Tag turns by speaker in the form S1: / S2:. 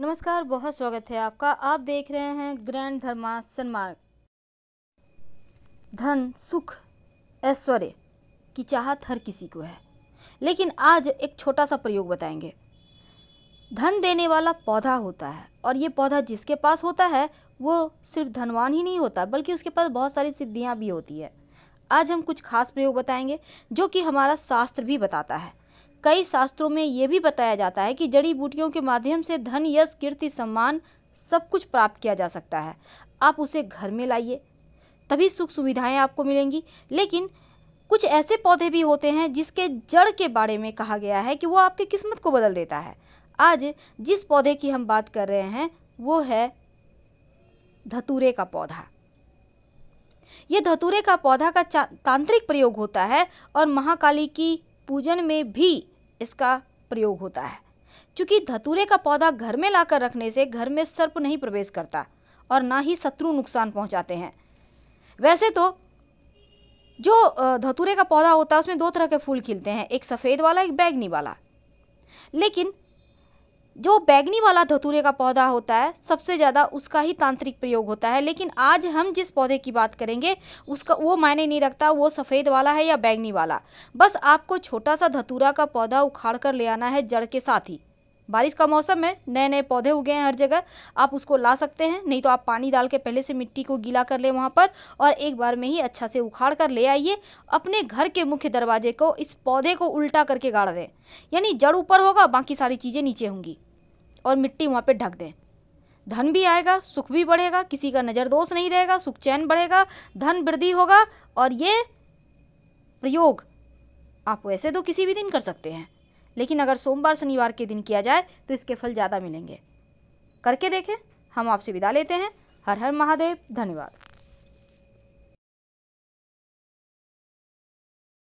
S1: नमस्कार बहुत स्वागत है आपका आप देख रहे हैं ग्रैंड धर्मा सन्मार्ग धन सुख ऐश्वर्य की चाहत हर किसी को है लेकिन आज एक छोटा सा प्रयोग बताएंगे धन देने वाला पौधा होता है और ये पौधा जिसके पास होता है वो सिर्फ धनवान ही नहीं होता बल्कि उसके पास बहुत सारी सिद्धियाँ भी होती है आज हम कुछ खास प्रयोग बताएंगे जो कि हमारा शास्त्र भी बताता है कई शास्त्रों में ये भी बताया जाता है कि जड़ी बूटियों के माध्यम से धन यश कीर्ति सम्मान सब कुछ प्राप्त किया जा सकता है आप उसे घर में लाइए तभी सुख सुविधाएं आपको मिलेंगी लेकिन कुछ ऐसे पौधे भी होते हैं जिसके जड़ के बारे में कहा गया है कि वो आपकी किस्मत को बदल देता है आज जिस पौधे की हम बात कर रहे हैं वो है धतूरे का पौधा ये धतूरे का पौधा का तांत्रिक प्रयोग होता है और महाकाली की पूजन में भी इसका प्रयोग होता है क्योंकि धतूरे का पौधा घर में लाकर रखने से घर में सर्प नहीं प्रवेश करता और ना ही शत्रु नुकसान पहुंचाते हैं वैसे तो जो धतूरे का पौधा होता है उसमें दो तरह के फूल खिलते हैं एक सफ़ेद वाला एक बैगनी वाला लेकिन जो बैगनी वाला धतूरे का पौधा होता है सबसे ज़्यादा उसका ही तांत्रिक प्रयोग होता है लेकिन आज हम जिस पौधे की बात करेंगे उसका वो मायने नहीं रखता वो सफ़ेद वाला है या बैगनी वाला बस आपको छोटा सा धतूरा का पौधा उखाड़ कर ले आना है जड़ के साथ ही बारिश का मौसम है नए नए पौधे उगे हैं हर जगह आप उसको ला सकते हैं नहीं तो आप पानी डाल के पहले से मिट्टी को गीला कर ले वहाँ पर और एक बार में ही अच्छा से उखाड़ कर ले आइए अपने घर के मुख्य दरवाजे को इस पौधे को उल्टा करके गाड़ दें यानी जड़ ऊपर होगा बाकी सारी चीज़ें नीचे होंगी और मिट्टी वहाँ पे ढक दें धन भी आएगा सुख भी बढ़ेगा किसी का नज़र दोष नहीं रहेगा सुख चैन बढ़ेगा धन वृद्धि होगा और ये प्रयोग आप वैसे तो किसी भी दिन कर सकते हैं लेकिन अगर सोमवार शनिवार के दिन किया जाए तो इसके फल ज़्यादा मिलेंगे करके देखें हम आपसे विदा लेते हैं हर हर महादेव धन्यवाद